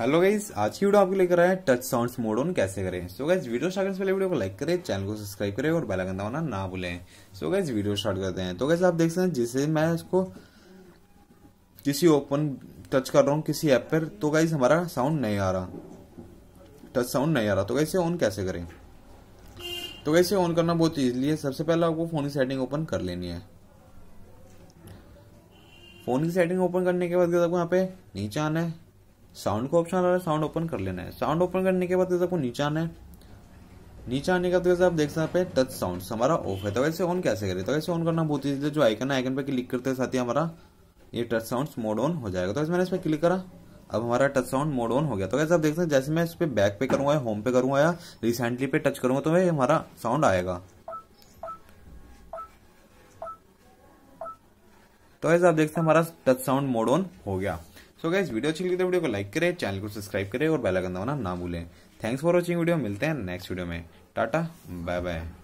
hello guys आज की video आपके लेकर आया टच साउंड्स मोड ऑन कैसे करें सो गाइज वीडियो स्टार्ट करने से पहले वीडियो को लाइक करें चैनल को सब्सक्राइब करें और बेल आइकन दबाना ना भूलें सो गाइज वीडियो स्टार्ट करते हैं तो गाइज आप देख सकते हैं जैसे मैं इसको किसी ओपन टच कर रहा हूँ किसी ऐप पर तो गाइज हमारा साउंड नहीं आ रहा टच साउंड नहीं आ रहा तो कैसे ऑन कैसे करें तो कैसे ऑन करना बहुत ईजिली है सबसे पहले आपको फोन की सेटिंग ओपन कर लेनी है फोन की सेटिंग ओपन करने के बाद आपको यहाँ पे नीचे आना है साउंड को ऑप्शन आ रहा है साउंड ओपन कर लेना है साउंड ओपन करने के बाद आपको नीचे आना है नीचे आने का तो जैसे आप देख सकते हैं टच साउंड हमारा ऑफ है तो वैसे ऑन कैसे करें तो वैसे ऑन करना बहुत ही जो आइकन है आइकन पर क्लिक करते साथ ही हमारा ये टच साउंड मोड ऑन हो जाएगा तो वैसे मैंने इस पर क्लिक करा अब हमारा टच साउंड मोड ऑन हो गया तो वैसे आप देख सकते हैं जैसे मैं इस पर बैक पे करूंगा या होम पे करूंगा या रिसेंटली पे टच करूंगा तो वही हमारा साउंड आएगा तो वैसे आप देखते हैं हमारा टच साउंड मोड ऑन हो गया सो गाइज वीडियो अच्छी लगी तो वीडियो को लाइक करें चैनल को सब्सक्राइब करें और बेल आइकन दबाना ना भूलें थैंक्स फॉर वॉचिंग वीडियो मिलते हैं नेक्स्ट वीडियो में टाटा बाय बाय